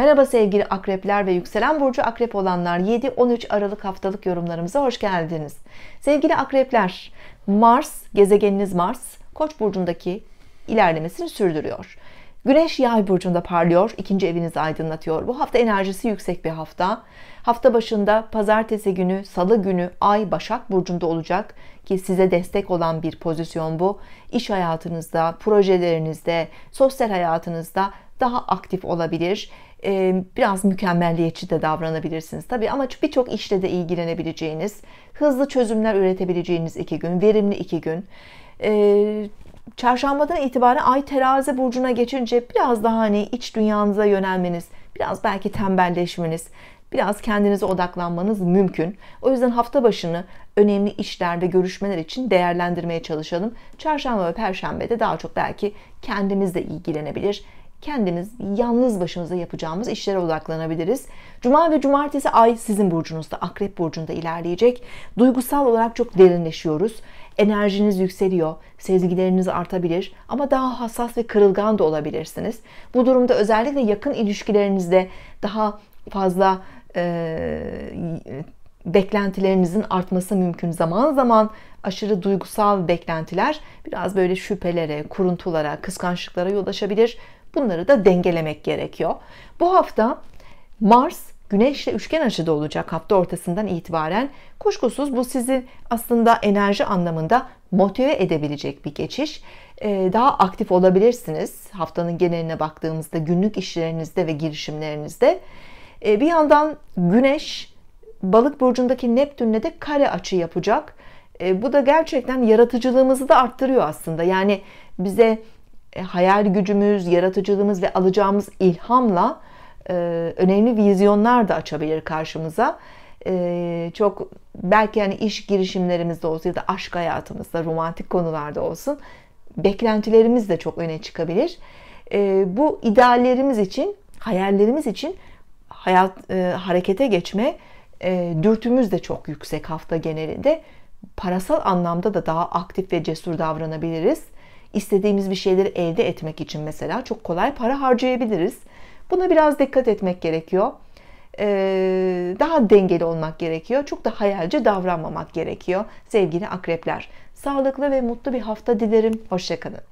Merhaba sevgili akrepler ve yükselen burcu akrep olanlar 7-13 Aralık haftalık yorumlarımıza hoş geldiniz. Sevgili akrepler Mars gezegeniniz Mars Koç burcundaki ilerlemesini sürdürüyor. Güneş yay burcunda parlıyor. ikinci evinizi aydınlatıyor. Bu hafta enerjisi yüksek bir hafta. Hafta başında pazartesi günü, salı günü ay başak burcunda olacak ki size destek olan bir pozisyon bu. İş hayatınızda, projelerinizde, sosyal hayatınızda daha aktif olabilir. Ee, biraz mükemmelliyetçi de davranabilirsiniz tabi ama birçok işle de ilgilenebileceğiniz hızlı çözümler üretebileceğiniz iki gün verimli iki gün ee, çarşambadan itibaren ay terazi burcuna geçince biraz daha hani iç dünyanıza yönelmeniz biraz belki tembelleşmeniz biraz kendinize odaklanmanız mümkün. O yüzden hafta başını önemli işler ve görüşmeler için değerlendirmeye çalışalım. Çarşamba ve perşembede daha çok belki kendimizle ilgilenebilir kendiniz yalnız başınıza yapacağımız işlere odaklanabiliriz. Cuma ve cumartesi ay sizin burcunuzda, akrep burcunda ilerleyecek. Duygusal olarak çok derinleşiyoruz. Enerjiniz yükseliyor, sezgileriniz artabilir ama daha hassas ve kırılgan da olabilirsiniz. Bu durumda özellikle yakın ilişkilerinizde daha fazla e, beklentilerinizin artması mümkün. Zaman zaman aşırı duygusal beklentiler biraz böyle şüphelere, kuruntulara, kıskançlıklara yol açabilir. Bunları da dengelemek gerekiyor. Bu hafta Mars Güneşle üçgen açıda olacak hafta ortasından itibaren kuşkusuz bu sizi aslında enerji anlamında motive edebilecek bir geçiş. Ee, daha aktif olabilirsiniz haftanın geneline baktığımızda günlük işlerinizde ve girişimlerinizde. Ee, bir yandan Güneş balık burcundaki Neptün'le de kare açı yapacak. Ee, bu da gerçekten yaratıcılığımızı da arttırıyor aslında. Yani bize e, hayal gücümüz, yaratıcılığımız ve alacağımız ilhamla e, önemli vizyonlar da açabilir karşımıza. E, çok belki yani iş girişimlerimizde olsun ya da aşk hayatımızda, romantik konularda olsun beklentilerimiz de çok öne çıkabilir. E, bu ideallerimiz için, hayallerimiz için hayat e, harekete geçme e, dürtümüz de çok yüksek hafta genelinde. Parasal anlamda da daha aktif ve cesur davranabiliriz istediğimiz bir şeyleri elde etmek için mesela çok kolay para harcayabiliriz. Buna biraz dikkat etmek gerekiyor. Ee, daha dengeli olmak gerekiyor. Çok da hayalce davranmamak gerekiyor sevgili akrepler. Sağlıklı ve mutlu bir hafta dilerim. Hoşçakalın.